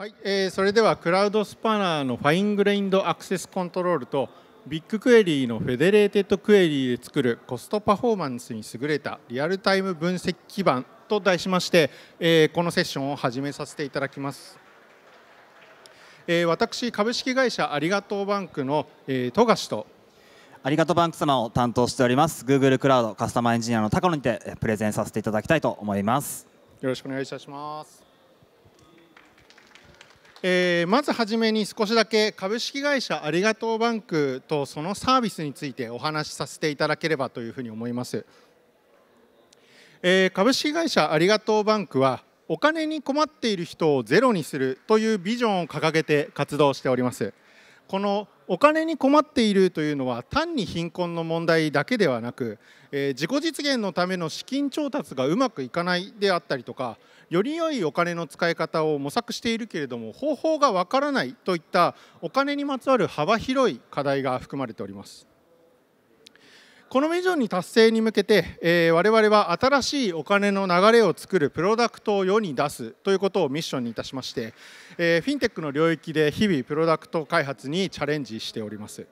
はい、えー、それではクラウドスパナーのファイングレインドアクセスコントロールとビッグクエリーのフェデレーテッドクエリーで作るコストパフォーマンスに優れたリアルタイム分析基盤と題しまして、えー、このセッションを始めさせていただきます。えー、私株式会社ありがとうバンクの、えー、富樫とありがとうバンク様を担当しております Google クラウドカスタマーエンジニアの高野にてプレゼンさせていただきたいと思いますよろしくお願いいたしますえー、まずはじめに少しだけ株式会社ありがとうバンクとそのサービスについてお話しさせていただければというふうに思います、えー、株式会社ありがとうバンクはお金に困っている人をゼロにするというビジョンを掲げて活動しておりますこのお金に困っているというのは単に貧困の問題だけではなく、えー、自己実現のための資金調達がうまくいかないであったりとかより良いお金の使い方を模索しているけれども方法がわからないといったお金にまつわる幅広い課題が含まれております。このビジョンに達成に向けて、えー、我々は新しいお金の流れを作るプロダクトを世に出すということをミッションにいたしまして、えー、フィンテックの領域で日々プロダクト開発にチャレンジしております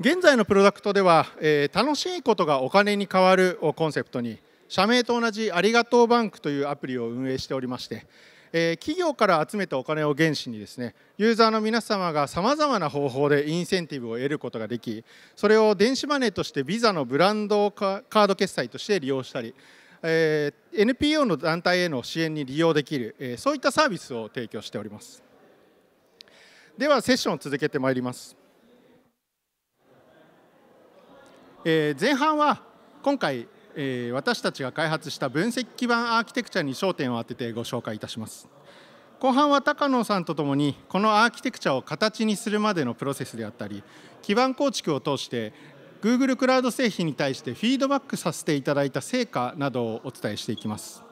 現在のプロダクトでは、えー、楽しいことがお金に変わるをコンセプトに社名と同じありがとうバンクというアプリを運営しておりまして、え企業から集めたお金を原資にですねユーザーの皆様がさまざまな方法でインセンティブを得ることができそれを電子マネーとしてビザのブランドカード決済として利用したり、え NPO の団体への支援に利用できる、えそういったサービスを提供しておりますではセッションを続けてまいります、え前半は今回えー、私たちが開発した分析基盤アーキテクチャに焦点を当ててご紹介いたします後半は高野さんとともにこのアーキテクチャを形にするまでのプロセスであったり基盤構築を通して Google クラウド製品に対してフィードバックさせていただいた成果などをお伝えしていきます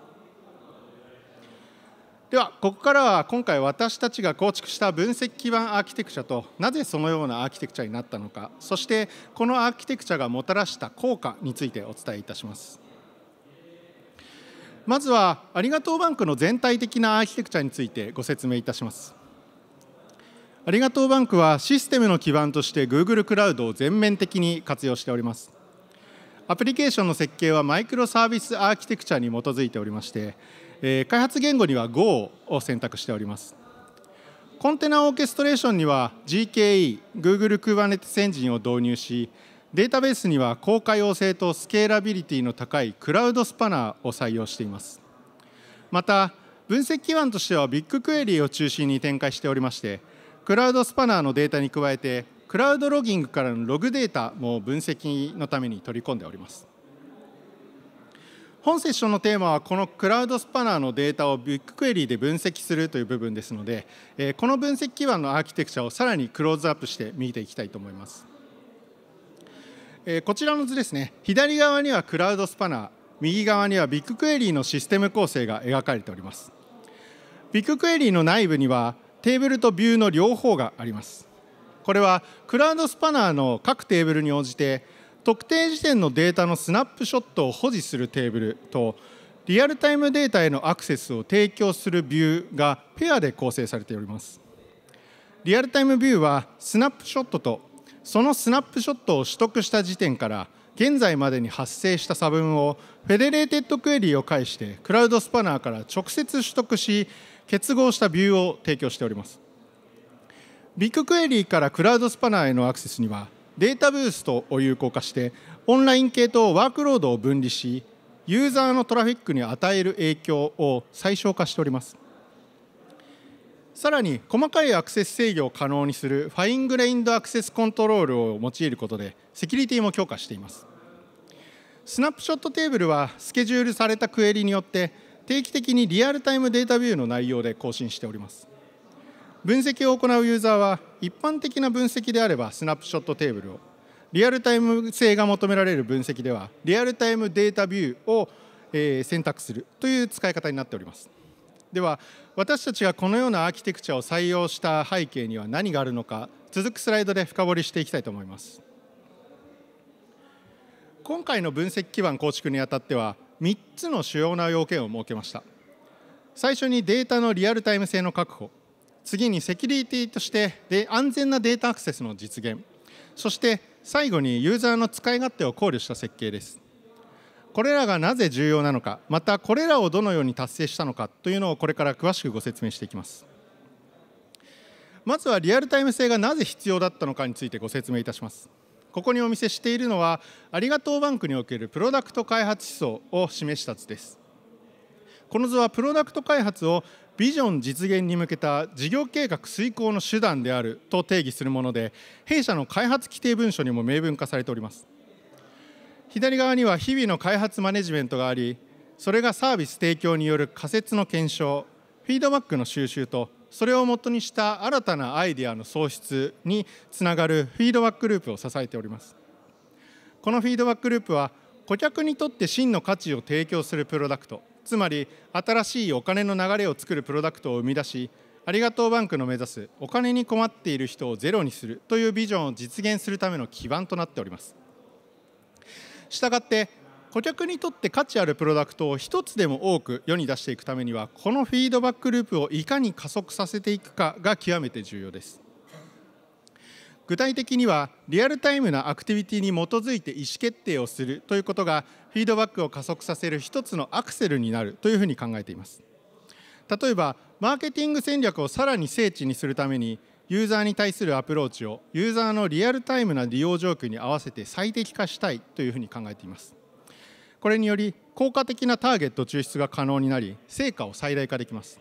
ではここからは今回私たちが構築した分析基盤アーキテクチャとなぜそのようなアーキテクチャになったのかそしてこのアーキテクチャがもたらした効果についてお伝えいたしますまずはありがとうバンクの全体的なアーキテクチャについてご説明いたしますありがとうバンクはシステムの基盤として Google クラウドを全面的に活用しておりますアプリケーションの設計はマイクロサービスアーキテクチャに基づいておりましてえ開発言語には Go を選択しておりますコンテナオーケストレーションには GKE、Google Kubernetes エンジンを導入し、データベースには高可用性とスケーラビリティの高いクラウドスパナーを採用しています。また、分析基盤としてはビッグクエリーを中心に展開しておりまして、クラウドスパナーのデータに加えて、クラウドロギングからのログデータも分析のために取り込んでおります。本セッションのテーマはこのクラウドスパナーのデータをビッグクエリーで分析するという部分ですので、えこの分析基盤のアーキテクチャをさらにクローズアップして見ていきたいと思います。えこちらの図ですね左側にはクラウドスパナー右側にはビッグクエリーのシステム構成が描かれておりますビッグクエリーの内部にはテーブルとビューの両方がありますこれはクラウドスパナーの各テーブルに応じて特定時点のデータのスナップショットを保持するテーブルとリアルタイムデータへのアクセスを提供するビューがペアで構成されておりますリアルタイムビューはスナップショットとそのスナップショットを取得した時点から現在までに発生した差分をフェデレーテッドクエリーを介してクラウドスパナーから直接取得し結合したビューを提供しておりますビッグクエリーからクラウドスパナーへのアクセスにはデータブーストを有効化してオンライン系とワークロードを分離しユーザーのトラフィックに与える影響を最小化しておりますさらに細かいアクセス制御を可能にするファイングレインドアクセスコントロールを用いることでセキュリティも強化していますスナップショットテーブルはスケジュールされたクエリによって定期的にリアルタイムデータビューの内容で更新しております分析を行うユーザーは一般的な分析であればスナップショットテーブルをリアルタイム性が求められる分析ではリアルタイムデータビューを、え選択するという使い方になっておりますでは私たちがこのようなアーキテクチャを採用した背景には何があるのか続くスライドで深掘りしていきたいと思います今回の分析基盤構築にあたっては3つの主要な要件を設けました最初にデータのリアルタイム性の確保次にセキュリティとしてで安全なデータアクセスの実現そして最後にユーザーの使い勝手を考慮した設計ですこれらがなぜ重要なのかまたこれらをどのように達成したのかというのをこれから詳しくご説明していきますまずはリアルタイム性がなぜ必要だったのかについてご説明いたしますここにお見せしているのはありがとうバンクにおけるプロダクト開発思想を示した図ですこの図はプロダクト開発をビジョン実現に向けた事業計画遂行の手段であると定義するもので弊社の開発規定文書にも明文化されております左側には日々の開発マネジメントがありそれがサービス提供による仮説の検証フィードバックの収集とそれをもとにした新たなアイデアの創出につながるフィードバックループを支えておりますこのフィードバックループは顧客にとって真の価値を提供するプロダクトつまり新しいお金の流れを作るプロダクトを生み出しありがとうバンクの目指すお金に困っている人をゼロにするというビジョンを実現するための基盤となっておりますしたがって顧客にとって価値あるプロダクトを1つでも多く世に出していくためにはこのフィードバックループをいかに加速させていくかが極めて重要です具体的にはリアルタイムなアクティビティに基づいて意思決定をするということがフィードバックを加速させる一つのアクセルになるというふうに考えています例えばマーケティング戦略をさらに精緻にするためにユーザーに対するアプローチをユーザーのリアルタイムな利用状況に合わせて最適化したいというふうに考えていますこれにより効果的なターゲット抽出が可能になり成果を最大化できます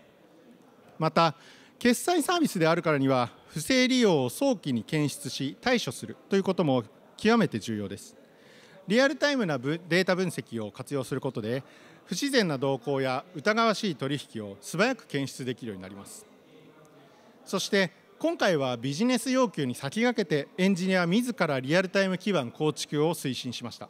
また決済サービスであるからには不正利用を早期に検出し対処するということも極めて重要ですリアルタイムなデータ分析を活用することで不自然な動向や疑わしい取引を素早く検出できるようになりますそして今回はビジネス要求に先駆けてエンジニア自らリアルタイム基盤構築を推進しました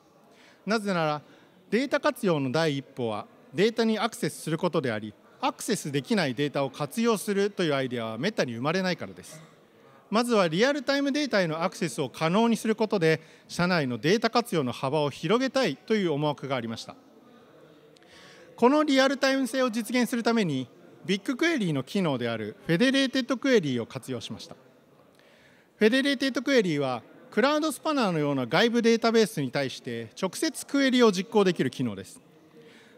なぜならデータ活用の第一歩はデータにアクセスすることでありアクセスできないデータを活用するというアイデアはめったに生まれないからですまずはリアルタイムデータへのアクセスを可能にすることで社内のデータ活用の幅を広げたいという思惑がありましたこのリアルタイム性を実現するためにビッグクエリーの機能であるフェデレーテッドクエリーを活用しましたフェデレーテッドクエリーはクラウドスパナーのような外部データベースに対して直接クエリーを実行できる機能です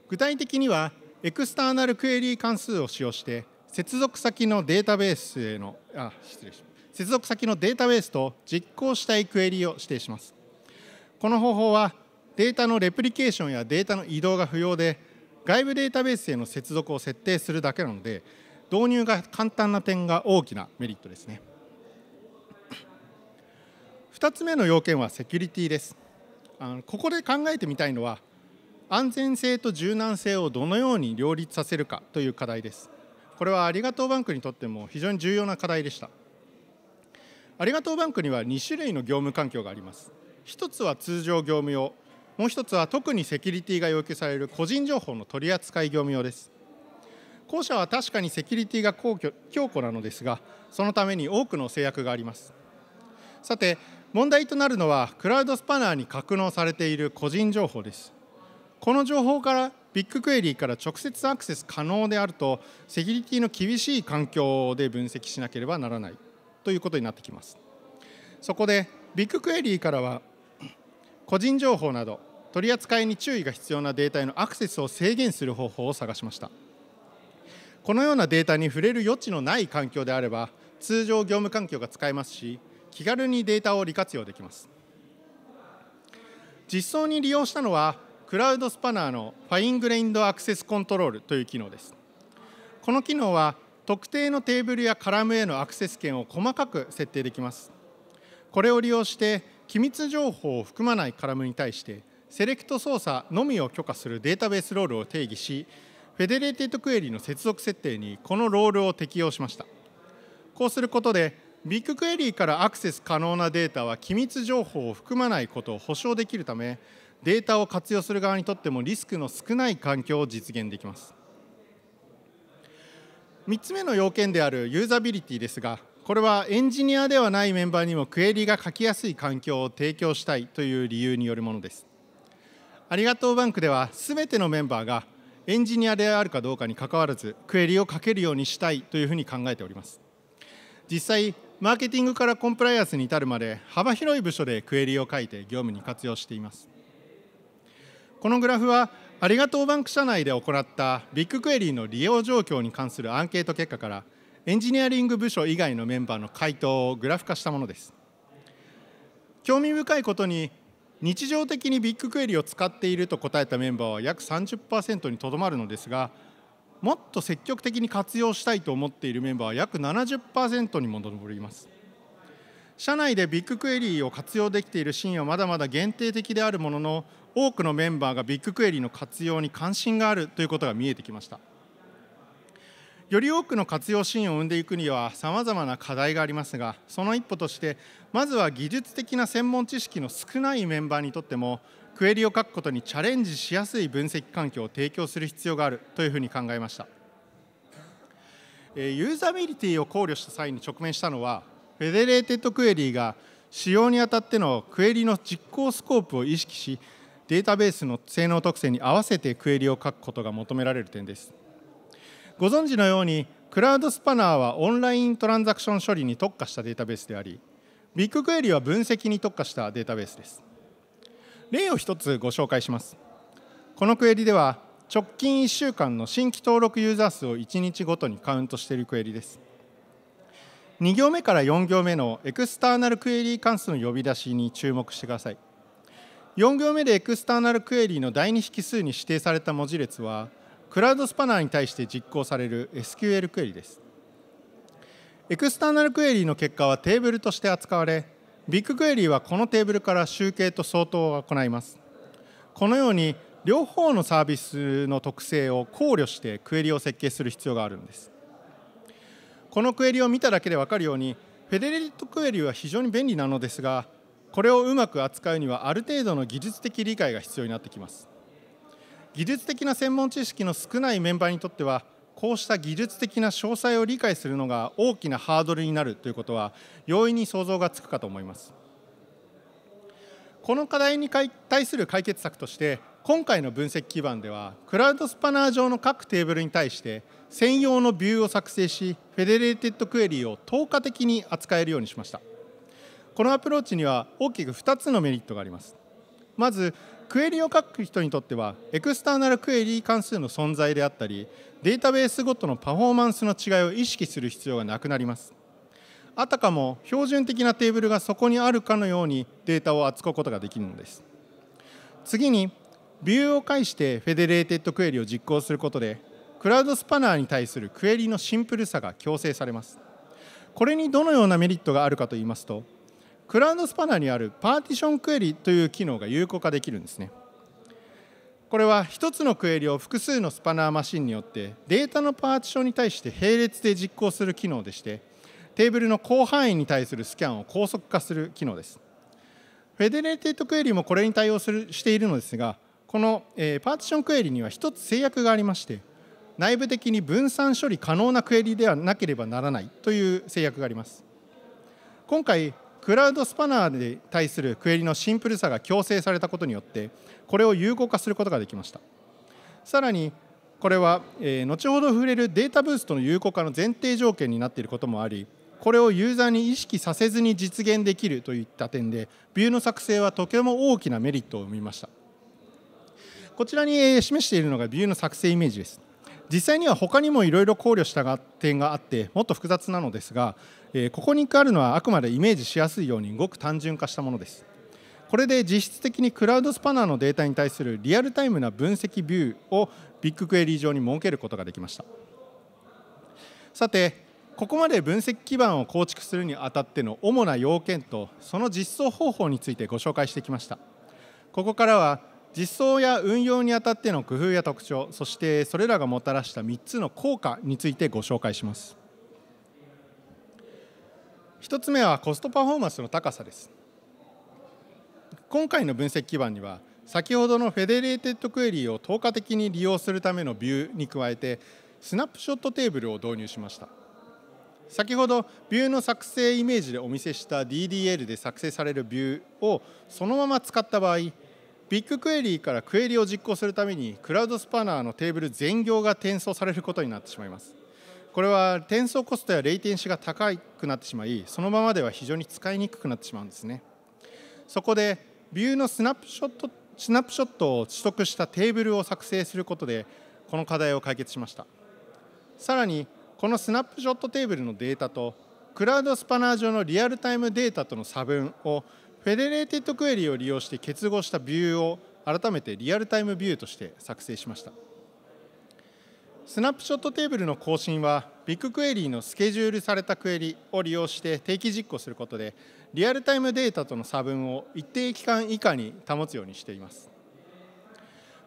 具体的にはエクスターナルクエリー関数を使用して接続先のデータベースへのあ失礼しました接続先のデータベースと実行したいクエリを指定します。この方法はデータのレプリケーションやデータの移動が不要で外部データベースへの接続を設定するだけなので導入が簡単な点が大きなメリットですね。2つ目の要件はセキュリティです。あのここで考えてみたいのは安全性と柔軟性をどのように両立させるかという課題です。これはありがとうバンクにとっても非常に重要な課題でした。ありがとうバンクには2種類の業務環境があります一つは通常業務用もう一つは特にセキュリティが要求される個人情報の取り扱い業務用です後者は確かにセキュリティが強固なのですがそのために多くの制約がありますさて問題となるのはクラウドスパナーに格納されている個人情報ですこの情報からビッグクエリーから直接アクセス可能であるとセキュリティの厳しい環境で分析しなければならないということになってきますそこでビッグクエリーからは個人情報など取り扱いに注意が必要なデータへのアクセスを制限する方法を探しましたこのようなデータに触れる余地のない環境であれば通常業務環境が使えますし気軽にデータを利活用できます実装に利用したのはクラウドスパナーのファイングレインドアクセスコントロールという機能ですこの機能は特定のテーブルやカラムへのアクセス権を細かく設定できますこれを利用して機密情報を含まないカラムに対してセレクト操作のみを許可するデータベースロールを定義しフェデレーテッドクエリの接続設定にこのロールを適用しましたこうすることでビッグクエリーからアクセス可能なデータは機密情報を含まないことを保証できるためデータを活用する側にとってもリスクの少ない環境を実現できます3つ目の要件であるユーザビリティですがこれはエンジニアではないメンバーにもクエリが書きやすい環境を提供したいという理由によるものですありがとうバンクではすべてのメンバーがエンジニアであるかどうかにかかわらずクエリを書けるようにしたいというふうに考えております実際マーケティングからコンプライアンスに至るまで幅広い部署でクエリを書いて業務に活用していますこのグラフはありがとうバンク社内で行ったビッグクエリーの利用状況に関するアンケート結果からエンジニアリング部署以外のメンバーの回答をグラフ化したものです興味深いことに日常的にビッグクエリを使っていると答えたメンバーは約30%にとどまるのですがもっと積極的に活用したいと思っているメンバーは約70%にも上ります社内でビッグクエリーを活用できているシーンはまだまだ限定的であるものの多くのメンバーがビッグクエリの活用に関心があるということが見えてきましたより多くの活用シーンを生んでいくにはさまざまな課題がありますがその一歩としてまずは技術的な専門知識の少ないメンバーにとってもクエリを書くことにチャレンジしやすい分析環境を提供する必要があるというふうに考えましたユーザビリティを考慮した際に直面したのはフェデレーテッドクエリが使用にあたってのクエリの実行スコープを意識しデータベースの性能特性に合わせてクエリを書くことが求められる点ですご存知のようにクラウドスパナーはオンライントランザクション処理に特化したデータベースでありビッグクエリは分析に特化したデータベースです例を1つご紹介しますこのクエリでは直近1週間の新規登録ユーザー数を1日ごとにカウントしているクエリです2行目から4行目のエクスターナルクエリ関数の呼び出しに注目してください4行目でエクスターナルクエリの第2引数に指定された文字列はクラウドスパナーに対して実行される SQL クエリですエクスターナルクエリの結果はテーブルとして扱われビッグクエリはこのテーブルから集計と相当を行いますこのように両方のサービスの特性を考慮してクエリを設計する必要があるんですこのクエリを見ただけで分かるようにフェデレットクエリは非常に便利なのですがこれをうまく扱うにはある程度の技術的理解が必要になってきます技術的な専門知識の少ないメンバーにとってはこうした技術的な詳細を理解するのが大きなハードルになるということは容易に想像がつくかと思いますこの課題に対する解決策として今回の分析基盤ではクラウドスパナー上の各テーブルに対して専用のビューを作成しフェデレーテッドクエリーを透過的に扱えるようにしましたこのアプローチには大きく2つのメリットがありますまずクエリを書く人にとってはエクスターナルクエリ関数の存在であったりデータベースごとのパフォーマンスの違いを意識する必要がなくなりますあたかも標準的なテーブルがそこにあるかのようにデータを扱うことができるのです次にビューを介してフェデレーテッドクエリを実行することでクラウドスパナーに対するクエリのシンプルさが強制されますこれにどのようなメリットがあるかといいますとクラウドスパナにあるパーティションクエリという機能が有効化できるんですね。これは1つのクエリを複数のスパナーマシンによってデータのパーティションに対して並列で実行する機能でしてテーブルの広範囲に対するスキャンを高速化する機能です。フェデレーテッドクエリもこれに対応するしているのですがこの、えー、パーティションクエリには1つ制約がありまして内部的に分散処理可能なクエリではなければならないという制約があります。今回クラウドスパナーに対するクエリのシンプルさが強制されたことによってこれを有効化することができましたさらにこれは、え後ほど触れるデータブーストの有効化の前提条件になっていることもありこれをユーザーに意識させずに実現できるといった点でビューの作成はとても大きなメリットを生みましたこちらに示しているのがビューの作成イメージです実際には他にもいろいろ考慮した点があってもっと複雑なのですが、えここにあるのはあくまでイメージしやすいようにごく単純化したものですこれで実質的にクラウドスパナーのデータに対するリアルタイムな分析ビューをビッグクエリー上に設けることができましたさてここまで分析基盤を構築するにあたっての主な要件とその実装方法についてご紹介してきましたここからは実装や運用にあたっての工夫や特徴そしてそれらがもたらした3つの効果についてご紹介します1つ目はコストパフォーマンスの高さです今回の分析基盤には先ほどのフェデレーテッドクエリーを透過的に利用するためのビューに加えてスナップショットテーブルを導入しました先ほどビューの作成イメージでお見せした DDL で作成されるビューをそのまま使った場合ビッグクエリーからクエリを実行するためにクラウドスパナーのテーブル全行が転送されることになってしまいますこれは転送コストやレイテンシが高くなってしまいそのままでは非常に使いにくくなってしまうんですねそこでビューのスナップショットスナップショットを取得したテーブルを作成することでこの課題を解決しましたさらにこのスナップショットテーブルのデータとクラウドスパナー上のリアルタイムデータとの差分をフェデレーテッドクエリを利用して結合したビューを改めてリアルタイムビューとして作成しましたスナップショットテーブルの更新はビッグクエリーのスケジュールされたクエリを利用して定期実行することでリアルタイムデータとの差分を一定期間以下に保つようにしています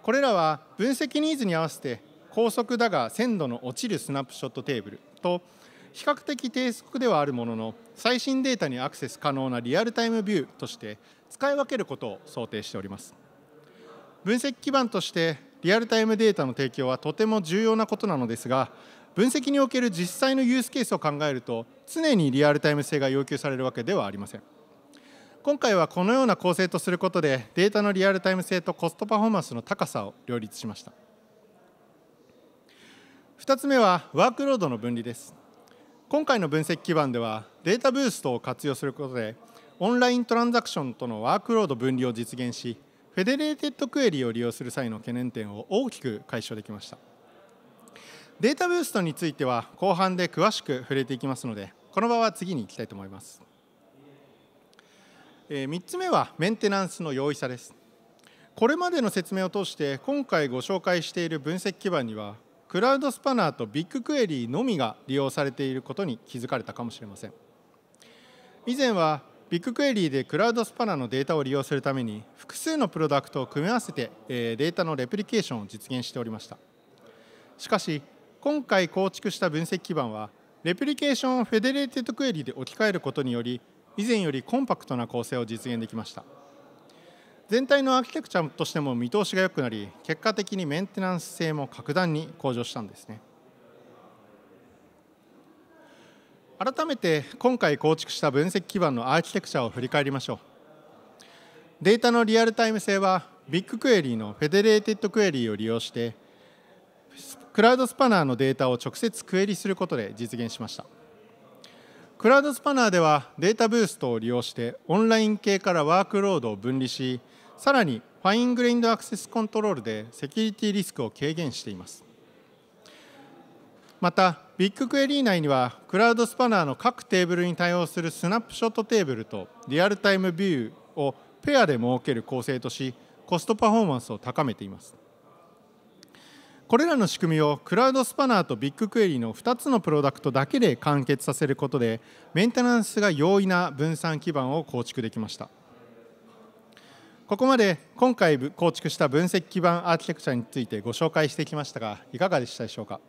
これらは分析ニーズに合わせて高速だが鮮度の落ちるスナップショットテーブルと比較的低速ではあるものの最新データにアクセス可能なリアルタイムビューとして使い分けることを想定しております分析基盤としてリアルタイムデータの提供はとても重要なことなのですが分析における実際のユースケースを考えると常にリアルタイム性が要求されるわけではありません今回はこのような構成とすることでデータのリアルタイム性とコストパフォーマンスの高さを両立しました2つ目はワークロードの分離です今回の分析基盤ではデータブーストを活用することでオンライントランザクションとのワークロード分離を実現しフェデレーテッドクエリを利用する際の懸念点を大きく解消できましたデータブーストについては後半で詳しく触れていきますのでこの場は次に行きたいと思います、え3つ目はメンテナンスの容易さですこれまでの説明を通して今回ご紹介している分析基盤にはクラウドスパナーとビッグクエリーのみが利用されていることに気づかれたかもしれません以前はビッグクエリーでクラウドスパナーのデータを利用するために複数のプロダクトを組み合わせてデータのレプリケーションを実現しておりましたしかし今回構築した分析基盤はレプリケーションをフェデレーテッドクエリで置き換えることにより以前よりコンパクトな構成を実現できました全体のアーキテクチャとしても見通しが良くなり結果的にメンテナンス性も格段に向上したんですね改めて今回構築した分析基盤のアーキテクチャを振り返りましょうデータのリアルタイム性はビッグクエリーのフェデレーテッドクエリーを利用してクラウドスパナーのデータを直接クエリすることで実現しましたクラウドスパナーではデータブーストを利用してオンライン系からワークロードを分離しさらにファイングレインドアクセスコントロールでセキュリティリスクを軽減していますまたビッグクエリー内にはクラウドスパナーの各テーブルに対応するスナップショットテーブルとリアルタイムビューをペアで設ける構成としコストパフォーマンスを高めていますこれらの仕組みをクラウドスパナーとビッグクエリーの2つのプロダクトだけで完結させることでメンテナンスが容易な分散基盤を構築できましたここまで今回構築した分析基盤アーキテクチャについてご紹介してきましたがいかがでしたでしょうか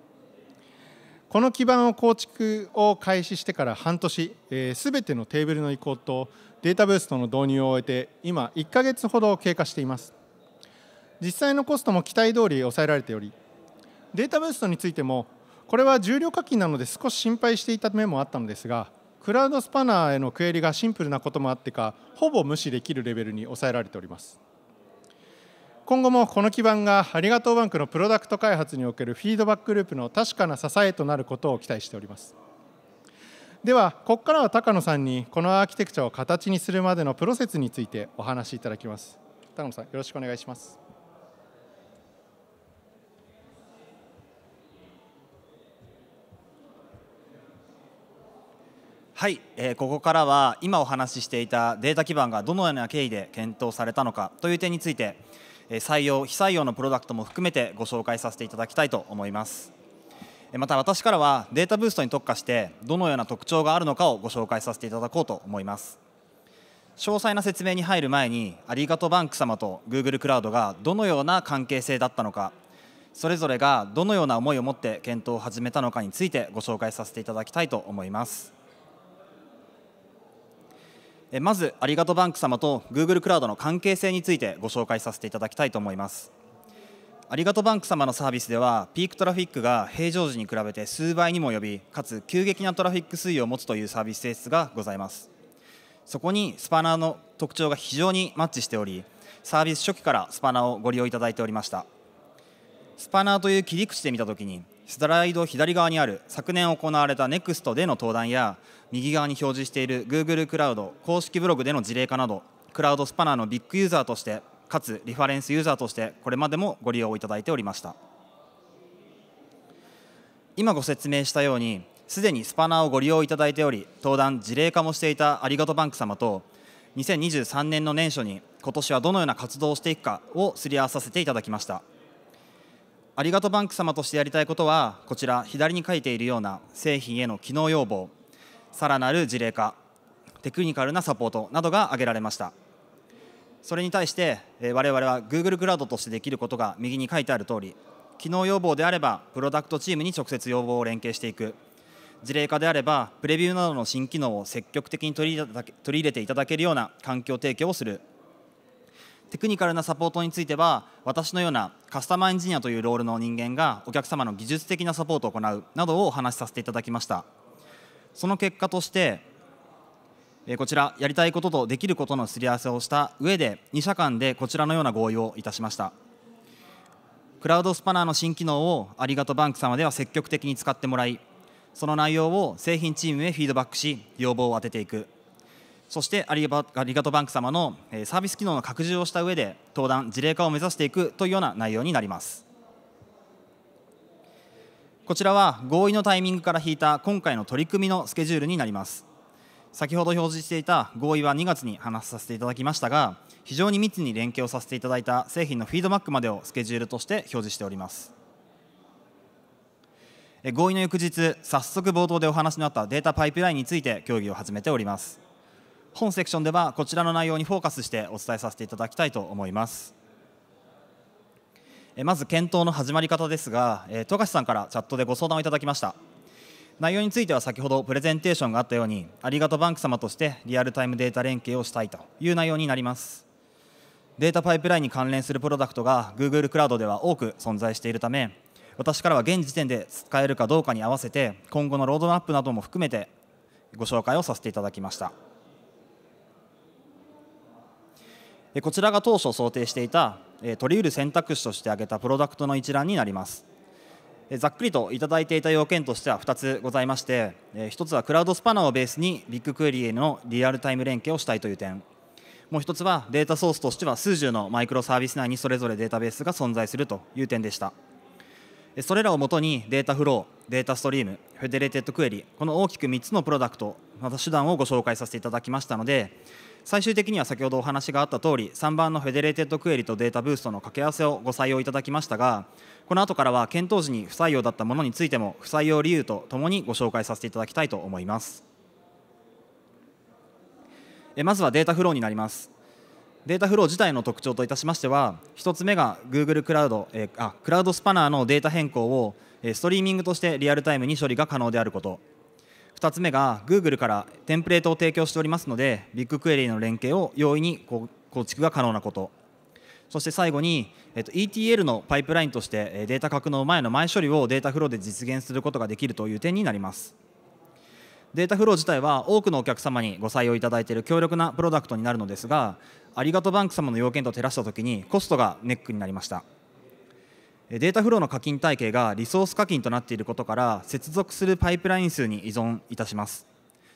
この基盤を構築を開始してから半年、えー、てのテーブルの移行とデータブーストの導入を終えて今1ヶ月ほど経過しています実際のコストも期待通り抑えられておりデータブーストについてもこれは重量課金なので少し心配していた面もあったのですがクラウドスパナーへのクエリがシンプルなこともあってかほぼ無視できるレベルに抑えられております今後もこの基盤がありがとうバンクのプロダクト開発におけるフィードバックループの確かな支えとなることを期待しておりますではここからは高野さんにこのアーキテクチャを形にするまでのプロセスについてお話しいただきます高野さんよろしくお願いしますはい、えー、ここからは今お話ししていたデータ基盤がどのような経緯で検討されたのかという点について採用・非採用のプロダクトも含めてご紹介させていただきたいと思いますまた私からはデータブーストに特化してどのような特徴があるのかをご紹介させていただこうと思います詳細な説明に入る前にありがとバンク様と Google クラウドがどのような関係性だったのかそれぞれがどのような思いを持って検討を始めたのかについてご紹介させていただきたいと思いますまずありがとバンク様と Google クラウドの関係性についてご紹介させていただきたいと思いますありがとバンク様のサービスではピークトラフィックが平常時に比べて数倍にも及びかつ急激なトラフィック推移を持つというサービス性質がございますそこにスパナーの特徴が非常にマッチしておりサービス初期からスパナーをご利用いただいておりましたスパナーという切り口で見たときにスライド左側にある昨年行われた NEXT での登壇や右側に表示している Google クラウド公式ブログでの事例化などクラウドスパナーのビッグユーザーとしてかつリファレンスユーザーとしてこれまでもご利用いただいておりました今ご説明したようにすでにスパナーをご利用いただいており登壇事例化もしていたありがとバンク様と2023年の年初に今年はどのような活動をしていくかをすり合わさせていただきました。ありがとバンク様としてやりたいことはこちら左に書いているような製品への機能要望さらなる事例化テクニカルなサポートなどが挙げられましたそれに対して我々は Google クラウドとしてできることが右に書いてある通り機能要望であればプロダクトチームに直接要望を連携していく事例化であればプレビューなどの新機能を積極的に取り入れていただけるような環境提供をするテクニカルなサポートについては私のようなカスタマーエンジニアというロールの人間がお客様の技術的なサポートを行うなどをお話しさせていただきましたその結果としてこちらやりたいこととできることのすり合わせをした上で2社間でこちらのような合意をいたしましたクラウドスパナーの新機能をありがとバンク様では積極的に使ってもらいその内容を製品チームへフィードバックし要望を当てていくそしてありがとバンク様のサービス機能の拡充をした上で登壇事例化を目指していくというような内容になりますこちらは合意のタイミングから引いた今回の取り組みのスケジュールになります先ほど表示していた合意は2月に話させていただきましたが非常に密に連携をさせていただいた製品のフィードバックまでをスケジュールとして表示しております合意の翌日早速冒頭でお話のあったデータパイプラインについて協議を始めております本セクションではこちらの内容にフォーカスしてお伝えさせていただきたいと思いますまず検討の始まり方ですが富樫さんからチャットでご相談をいただきました内容については先ほどプレゼンテーションがあったようにありがとバンク様としてリアルタイムデータ連携をしたいという内容になりますデータパイプラインに関連するプロダクトが Google クラウドでは多く存在しているため私からは現時点で使えるかどうかに合わせて今後のロードマップなども含めてご紹介をさせていただきましたこちらが当初想定していた取り得る選択肢として挙げたプロダクトの一覧になりますざっくりといただいていた要件としては2つございまして1つはクラウドスパナをベースにビッグクエリへのリアルタイム連携をしたいという点もう1つはデータソースとしては数十のマイクロサービス内にそれぞれデータベースが存在するという点でしたそれらをもとにデータフローデータストリームフェデレテッドクエリこの大きく3つのプロダクトまた手段をご紹介させていただきましたので最終的には先ほどお話があった通り3番のフェデレーテッドクエリとデータブーストの掛け合わせをご採用いただきましたがこの後からは検討時に不採用だったものについても不採用理由とともにご紹介させていただきたいと思いますまずはデータフローになりますデータフロー自体の特徴といたしましては1つ目が Google クラウド、えあクラウドスパナーのデータ変更をストリーミングとしてリアルタイムに処理が可能であること2つ目が Google からテンプレートを提供しておりますのでビッグクエリーの連携を容易に構築が可能なことそして最後に、えっと、ETL のパイプラインとしてデータ格納前の前処理をデータフローで実現することができるという点になりますデータフロー自体は多くのお客様にご採用いただいている強力なプロダクトになるのですがありがとバンク様の要件と照らした時にコストがネックになりましたデータフローの課金体系がリソース課金となっていることから接続するパイプライン数に依存いたします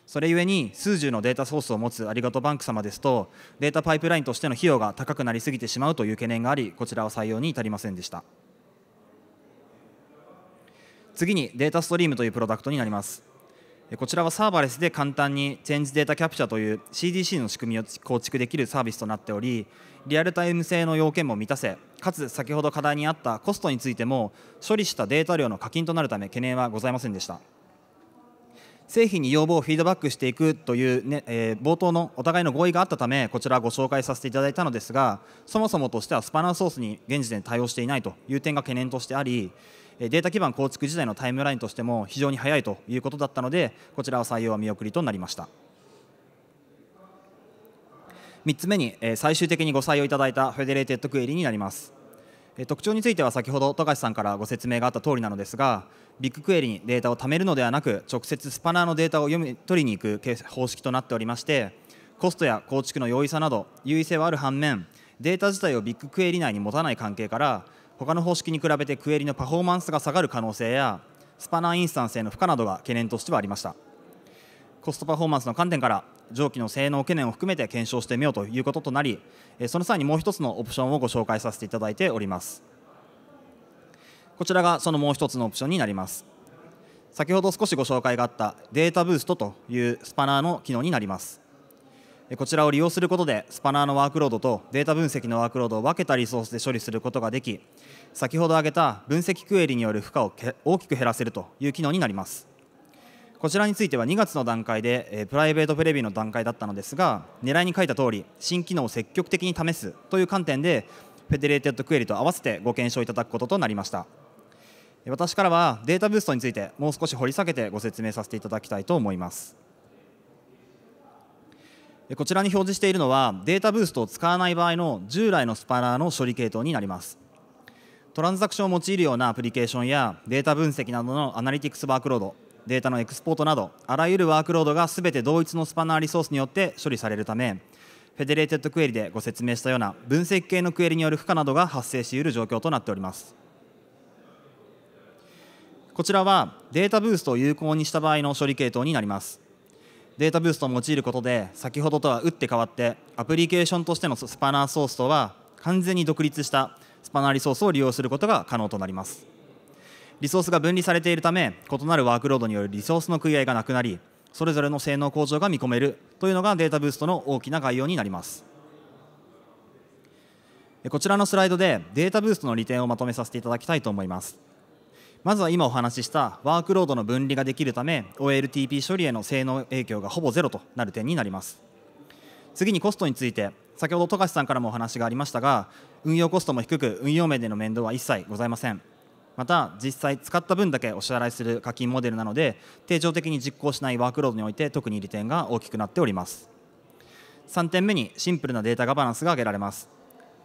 それゆえに数十のデータソースを持つありがとバンク様ですとデータパイプラインとしての費用が高くなりすぎてしまうという懸念がありこちらは採用に至りませんでした次にデータストリームというプロダクトになりますこちらはサーバーレスで簡単にチェンジデータキャプチャという CDC の仕組みを構築できるサービスとなっておりリアルタイム性の要件も満たせかつ先ほど課題にあったコストについても処理したデータ量の課金となるため懸念はございませんでした製品に要望をフィードバックしていくというね、えー、冒頭のお互いの合意があったためこちらご紹介させていただいたのですがそもそもとしてはスパナーソースに現時点対応していないという点が懸念としてありデータ基盤構築時代のタイムラインとしても非常に早いということだったのでこちらは採用は見送りとなりました。3つ目に、え最終的にご採用いただいたフェデレーテッドクエリになります、え特徴については先ほど富樫さんからご説明があった通りなのですがビッグクエリにデータを貯めるのではなく直接スパナーのデータを読み取りに行く方式となっておりましてコストや構築の容易さなど優位性はある反面データ自体をビッグクエリ内に持たない関係から他の方式に比べてクエリのパフォーマンスが下がる可能性やスパナーインスタンスへの負荷などが懸念としてはありました。コストパフォーマンスの観点から蒸気の性能懸念を含めて検証してみようということとなりその際にもう一つのオプションをご紹介させていただいておりますこちらがそのもう一つのオプションになります先ほど少しご紹介があったデータブーストというスパナーの機能になりますこちらを利用することでスパナーのワークロードとデータ分析のワークロードを分けたリソースで処理することができ先ほど挙げた分析クエリによる負荷を大きく減らせるという機能になりますこちらについては2月の段階でプライベートプレビューの段階だったのですが狙いに書いた通り新機能を積極的に試すという観点でフェデレーテッドクエリと合わせてご検証いただくこととなりました私からはデータブーストについてもう少し掘り下げてご説明させていただきたいと思いますこちらに表示しているのはデータブーストを使わない場合の従来のスパナーの処理系統になりますトランザクションを用いるようなアプリケーションやデータ分析などのアナリティクスワークロードデータのエクスポートなどあらゆるワークロードが全て同一のスパナーリソースによって処理されるためフェデレーテッドクエリでご説明したような分析系のクエリによる負荷などが発生しうる状況となっておりますこちらはデータブーストを有効にした場合の処理系統になりますデータブーストを用いることで先ほどとは打って変わってアプリケーションとしてのスパナーソースとは完全に独立したスパナーリソースを利用することが可能となりますリソースが分離されているため異なるワークロードによるリソースの食い合いがなくなりそれぞれの性能向上が見込めるというのがデータブーストの大きな概要になりますこちらのスライドでデータブーストの利点をまとめさせていただきたいと思いますまずは今お話ししたワークロードの分離ができるため OLTP 処理への性能影響がほぼゼロとなる点になります次にコストについて先ほど富樫さんからもお話がありましたが運用コストも低く運用面での面倒は一切ございませんまた実際使った分だけお支払いする課金モデルなので定常的に実行しないワークロードにおいて特に利点が大きくなっております3点目にシンプルなデータガバナンスが挙げられます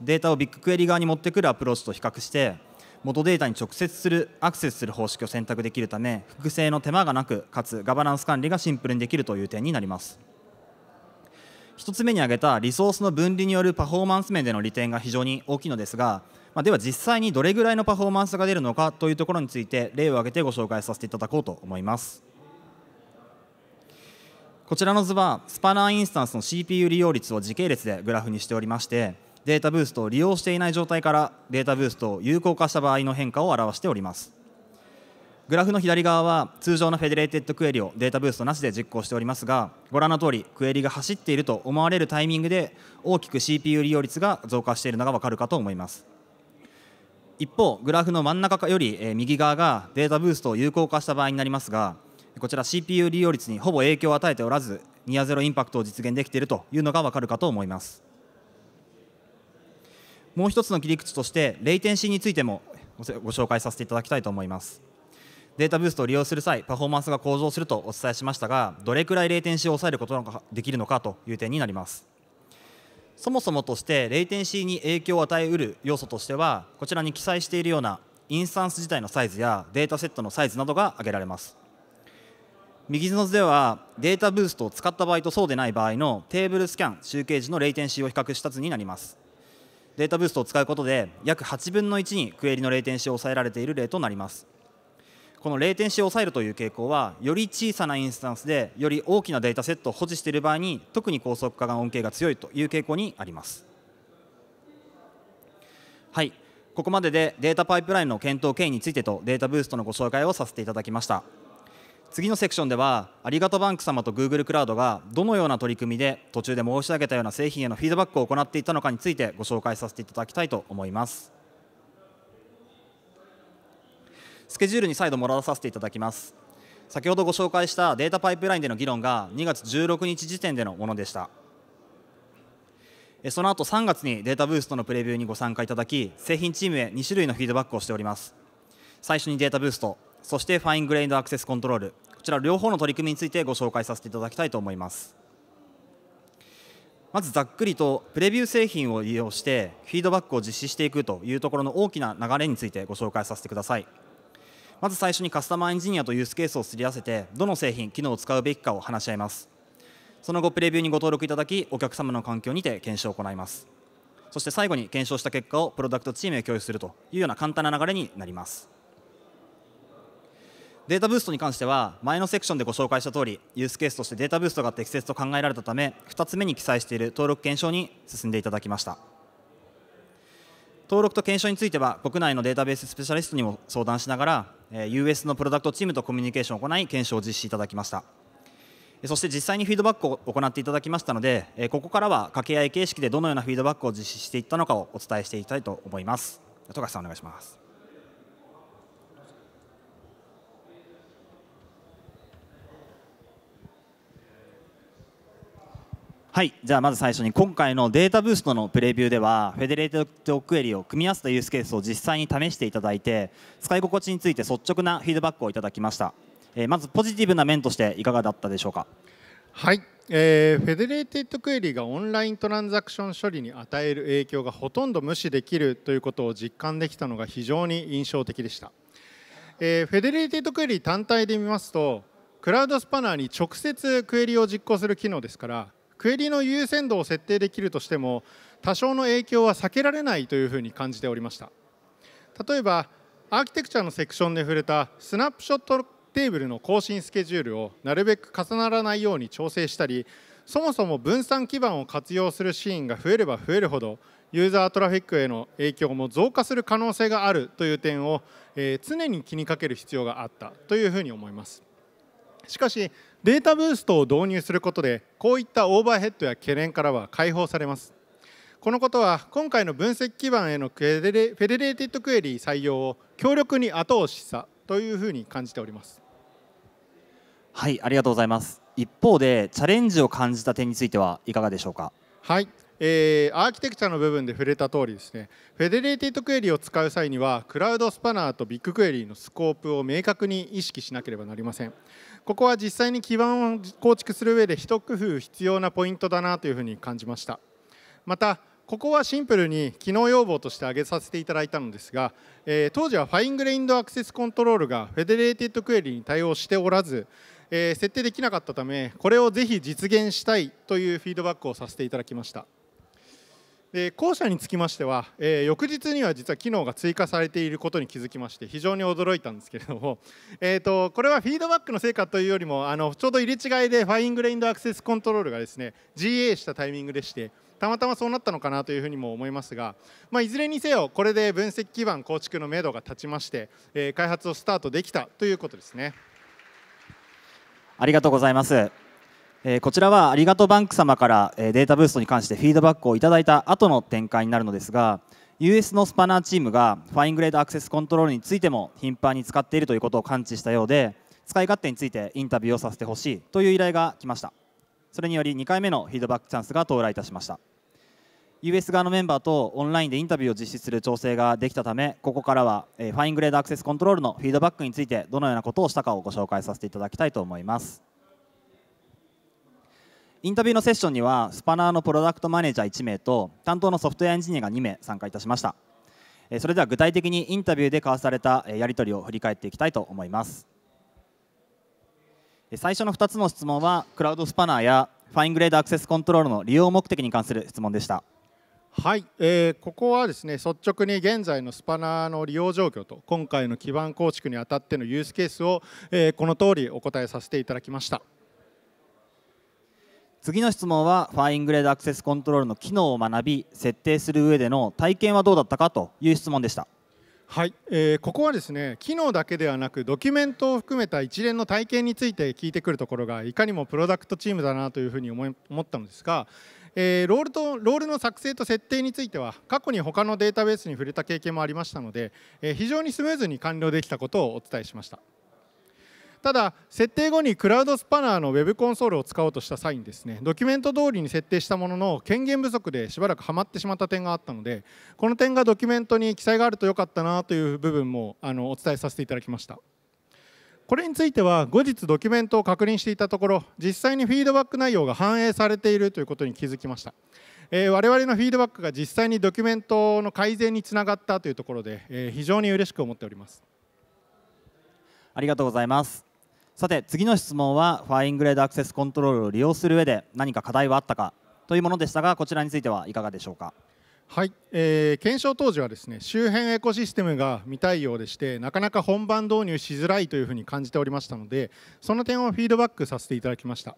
データをビッグクエリ側に持ってくるアプローチと比較して元データに直接するアクセスする方式を選択できるため複製の手間がなくかつガバナンス管理がシンプルにできるという点になります1つ目に挙げたリソースの分離によるパフォーマンス面での利点が非常に大きいのですがまあ、では実際にどれぐらいのパフォーマンスが出るのかというところについて例を挙げてご紹介させていただこうと思いますこちらの図はスパナーインスタンスの CPU 利用率を時系列でグラフにしておりましてデータブーストを利用していない状態からデータブーストを有効化した場合の変化を表しておりますグラフの左側は通常のフェデレーテッドクエリをデータブーストなしで実行しておりますがご覧の通りクエリが走っていると思われるタイミングで大きく CPU 利用率が増加しているのが分かるかと思います一方グラフの真ん中より右側がデータブーストを有効化した場合になりますがこちら CPU 利用率にほぼ影響を与えておらずニアゼロインパクトを実現できているというのが分かるかと思いますもう一つの切り口としてレイテンシーについてもご紹介させていただきたいと思いますデータブーストを利用する際パフォーマンスが向上するとお伝えしましたがどれくらいレイテンシーを抑えることができるのかという点になりますそもそもとしてレイテンシーに影響を与えうる要素としてはこちらに記載しているようなインスタンス自体のサイズやデータセットのサイズなどが挙げられます右の図ではデータブーストを使った場合とそうでない場合のテーブルスキャン集計時のレイテンシーを比較した図になりますデータブーストを使うことで約8分の1にクエリのレイテンシーを抑えられている例となりますこのレイテンシーを抑えるという傾向はより小さなインスタンスでより大きなデータセットを保持している場合に特に高速化が恩恵が強いという傾向にあります。はいここまででデータパイプラインの検討経緯についてとデータブーストのご紹介をさせていただきました次のセクションではありがとバンク様と Google クラウドがどのような取り組みで途中で申し上げたような製品へのフィードバックを行っていたのかについてご紹介させていただきたいと思いますスケジュールに再度もらわさせていただきます先ほどご紹介したデータパイプラインでの議論が2月16日時点でのものでしたその後3月にデータブーストのプレビューにご参加いただき製品チームへ2種類のフィードバックをしております最初にデータブーストそしてファイングレインドアクセスコントロールこちら両方の取り組みについてご紹介させていただきたいと思いますまずざっくりとプレビュー製品を利用してフィードバックを実施していくというところの大きな流れについてご紹介させてくださいまず最初にカスタマーエンジニアとユースケースをすり合わせてどの製品機能を使うべきかを話し合いますその後プレビューにご登録いただきお客様の環境にて検証を行いますそして最後に検証した結果をプロダクトチームへ共有するというような簡単な流れになりますデータブーストに関しては前のセクションでご紹介した通りユースケースとしてデータブーストが適切と考えられたため2つ目に記載している登録検証に進んでいただきました登録と検証については国内のデータベーススペシャリストにも相談しながら US のプロダクトチームとコミュニケーションを行い検証を実施いただきましたそして実際にフィードバックを行っていただきましたのでここからは掛け合い形式でどのようなフィードバックを実施していったのかをお伝えしていきたいと思います戸川さんお願いしますはいじゃあまず最初に今回のデータブーストのプレビューではフェデレートクエリを組み合わせたユースケースを実際に試していただいて使い心地について率直なフィードバックをいただきました、えー、まずポジティブな面としていかがだったでしょうかはい、えー、フェデレーテッドクエリがオンライントランザクション処理に与える影響がほとんど無視できるということを実感できたのが非常に印象的でした、えー、フェデレーテッドクエリ単体で見ますとクラウドスパナーに直接クエリを実行する機能ですからクエリの優先度を設定できるとしても多少の影響は避けられないというふうに感じておりました例えばアーキテクチャのセクションで触れたスナップショットテーブルの更新スケジュールをなるべく重ならないように調整したりそもそも分散基盤を活用するシーンが増えれば増えるほどユーザートラフィックへの影響も増加する可能性があるという点を、え常に気にかける必要があったというふうに思いますしかしデータブーストを導入することでこういったオーバーヘッドや懸念からは解放されますこのことは今回の分析基盤へのフェデレーティッドクエリー採用を強力に後押ししたというふうに感じておりますはいありがとうございます一方でチャレンジを感じた点についてはいかがでしょうかはいえー、アーキテクチャの部分で触れた通りですねフェデレーティッドクエリを使う際にはクラウドスパナーとビッグクエリのスコープを明確に意識しなければなりませんここは実際に基盤を構築する上で一工夫必要なポイントだなというふうに感じましたまたここはシンプルに機能要望として挙げさせていただいたのですが、えー、当時はファイングレインドアクセスコントロールがフェデレーテッドクエリに対応しておらず、えー、設定できなかったためこれをぜひ実現したいというフィードバックをさせていただきました後者につきましては、え翌日には実は機能が追加されていることに気づきまして非常に驚いたんですけれども、えとこれはフィードバックの成果というよりもあのちょうど入れ違いでファイングレインドアクセスコントロールがですね GA したタイミングでしてたまたまそうなったのかなというふうにも思いますが、まあ、いずれにせよこれで分析基盤構築のめどが立ちまして、え開発をスタートできたということですね。ありがとうございます。えこちらはありがとうバンク様から、えデータブーストに関してフィードバックをいただいた後の展開になるのですが US のスパナーチームがファイングレードアクセスコントロールについても頻繁に使っているということを感知したようで使い勝手についてインタビューをさせてほしいという依頼が来ましたそれにより2回目のフィードバックチャンスが到来いたしました US 側のメンバーとオンラインでインタビューを実施する調整ができたためここからはファイングレードアクセスコントロールのフィードバックについてどのようなことをしたかをご紹介させていただきたいと思いますインタビューのセッションにはスパナーのプロダクトマネージャー1名と担当のソフトウェアエンジニアが2名参加いたしましたそれでは具体的にインタビューで交わされたやり取りを振り返っていきたいと思います最初の2つの質問はクラウドスパナーやファイングレードアクセスコントロールの利用目的に関する質問でしたはい、えー、ここはですね率直に現在のスパナーの利用状況と今回の基盤構築にあたってのユースケースを、えー、この通りお答えさせていただきました。次の質問はファイングレードアクセスコントロールの機能を学び設定する上での体験はどうだったかという質問でしたはい、えー、ここはですね機能だけではなくドキュメントを含めた一連の体験について聞いてくるところがいかにもプロダクトチームだなというふうに思ったのですが、えー、ロールとロールの作成と設定については過去に他のデータベースに触れた経験もありましたので、えー、非常にスムーズに完了できたことをお伝えしました。ただ設定後にクラウドスパナーの Web コンソールを使おうとした際にですねドキュメント通りに設定したものの権限不足でしばらくはまってしまった点があったのでこの点がドキュメントに記載があると良かったなという部分もあのお伝えさせていただきました。これについては後日ドキュメントを確認していたところ実際にフィードバック内容が反映されているということに気づきました、えー、我々のフィードバックが実際にドキュメントの改善につながったというところで、えー、非常に嬉しく思っておりますありがとうございますさて次の質問はファイングレードアクセスコントロールを利用する上で何か課題はあったかというものでしたがこちらについてはいかがでしょうかはい、えー、検証当時はですね周辺エコシステムが未対応でしてなかなか本番導入しづらいというふうに感じておりましたのでその点をフィードバックさせていただきました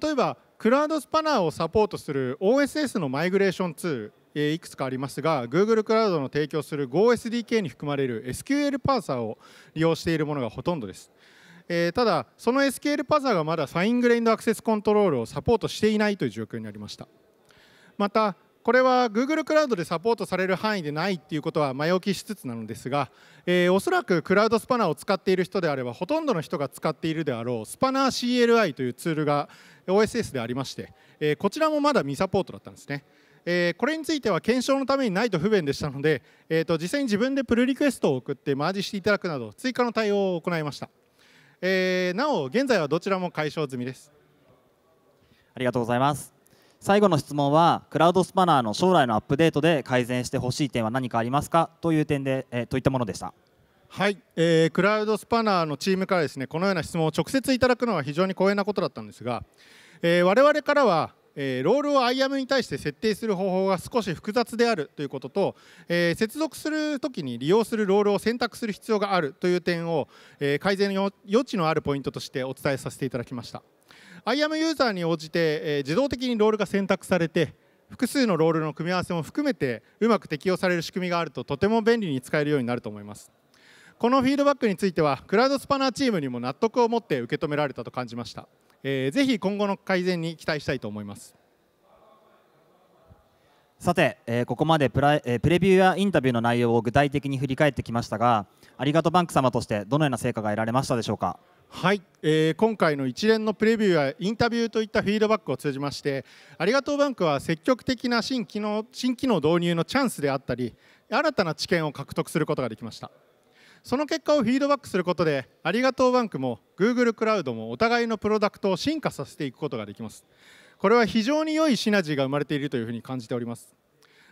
例えばクラウドスパナーをサポートする OSS のマイグレーションツールえいくつかありますが Google クラウドの提供する GoSDK に含まれる SQL パーサーを利用しているものがほとんどです。えー、ただ、その SQL パーサーがまだファイングレインドアクセスコントロールをサポートしていないという状況になりました。また、これは Google クラウドでサポートされる範囲でないっていうことは前置きしつつなのですが、えー、おそらくクラウドスパナーを使っている人であればほとんどの人が使っているであろうスパナー CLI というツールが OSS でありまして、えー、こちらもまだ未サポートだったんですね。えー、これについては検証のためにないと不便でしたので、えーと、実際に自分でプルリクエストを送ってマージしていただくなど追加の対応を行いました、えー、なお現在はどちらも解消済みですありがとうございます最後の質問はクラウドスパナーの将来のアップデートで改善してほしい点は何かありますかという点で、えー、といったものでしたはい、えー、クラウドスパナーのチームからですねこのような質問を直接いただくのは非常に光栄なことだったんですが、えー、我々からはえロールを IAM に対して設定する方法が少し複雑であるということと、え接続するときに利用するロールを選択する必要があるという点を、え改善の余地のあるポイントとしてお伝えさせていただきました IAM ユーザーに応じて、え自動的にロールが選択されて複数のロールの組み合わせも含めてうまく適用される仕組みがあるととても便利に使えるようになると思いますこのフィードバックについてはクラウドスパナーチームにも納得を持って受け止められたと感じましたえぜひ今後の改善に期待したいと思います。さて、えー、ここまでプラ、えー、プレビューやインタビューの内容を具体的に振り返ってきましたがありがとうバンク様としてどのような成果が得られましたでしょうか。はい、えー、今回の一連のプレビューやインタビューといったフィードバックを通じましてありがとうバンクは積極的な新機能新機能導入のチャンスであったり新たな知見を獲得することができました。その結果をフィードバックすることでありがとうバンクも Google クラウドもお互いのプロダクトを進化させていくことができますこれは非常に良いシナジーが生まれているというふうに感じております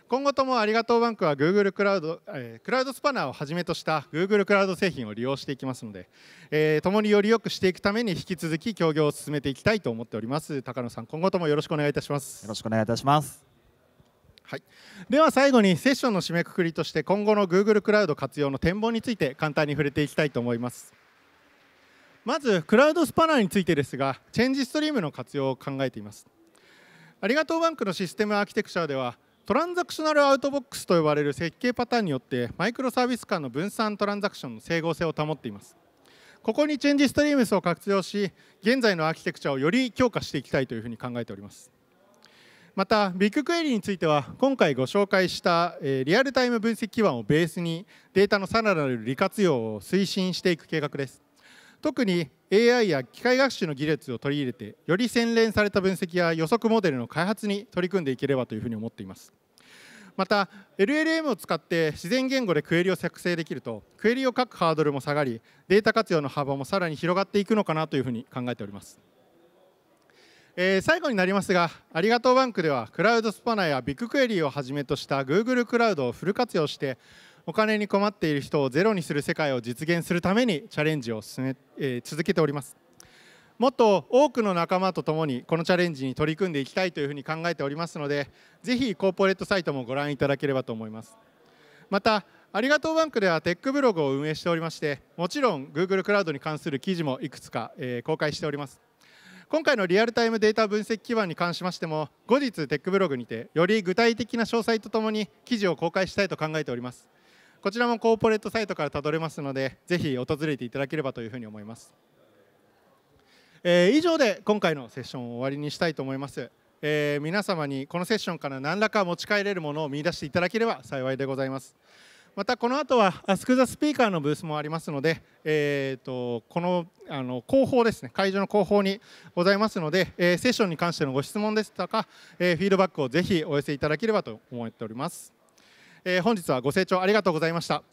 今後ともありがとうバンクは Google クラウド、えー、クラウドスパナーをはじめとした Google クラウド製品を利用していきますので、えー、共により良くしていくために引き続き協業を進めていきたいと思っております高野さん今後ともよろしくお願いいたしますよろしくお願いいたしますはい、では最後にセッションの締めくくりとして今後の Google クラウド活用の展望について簡単に触れていきたいと思いますまずクラウドスパナーについてですがチェンジストリームの活用を考えていますありがとうバンクのシステムアーキテクチャではトランザクショナルアウトボックスと呼ばれる設計パターンによってマイクロサービス間の分散トランザクションの整合性を保っていますここにチェンジストリームスを活用し現在のアーキテクチャをより強化していきたいというふうに考えておりますまたビッグクエリについては今回ご紹介した、えリアルタイム分析基盤をベースにデータのさらなる利活用を推進していく計画です特に AI や機械学習の技術を取り入れてより洗練された分析や予測モデルの開発に取り組んでいければというふうに思っていますまた LLM を使って自然言語でクエリを作成できるとクエリを書くハードルも下がりデータ活用の幅もさらに広がっていくのかなというふうに考えておりますえー、最後になりますがありがとうバンクではクラウドスパナやビッグクエリーをはじめとした Google クラウドをフル活用してお金に困っている人をゼロにする世界を実現するためにチャレンジを進め、えー、続けておりますもっと多くの仲間とともにこのチャレンジに取り組んでいきたいというふうに考えておりますのでぜひコーポレートサイトもご覧いただければと思いますまたありがとうバンクではテックブログを運営しておりましてもちろん Google クラウドに関する記事もいくつか、えー、公開しております今回のリアルタイムデータ分析基盤に関しましても後日テックブログにてより具体的な詳細とともに記事を公開したいと考えておりますこちらもコーポレートサイトからたどれますのでぜひ訪れていただければというふうに思います、えー、以上で今回のセッションを終わりにしたいと思います、えー、皆様にこのセッションから何らか持ち帰れるものを見出していただければ幸いでございますまたこの後はアスク・ザ・スピーカーのブースもありますので、えーと、このあの後方ですね会場の後方にございますので、えー、セッションに関してのご質問ですとか、えー、フィードバックをぜひお寄せいただければと思っております、えー、本日はご清聴ありがとうございました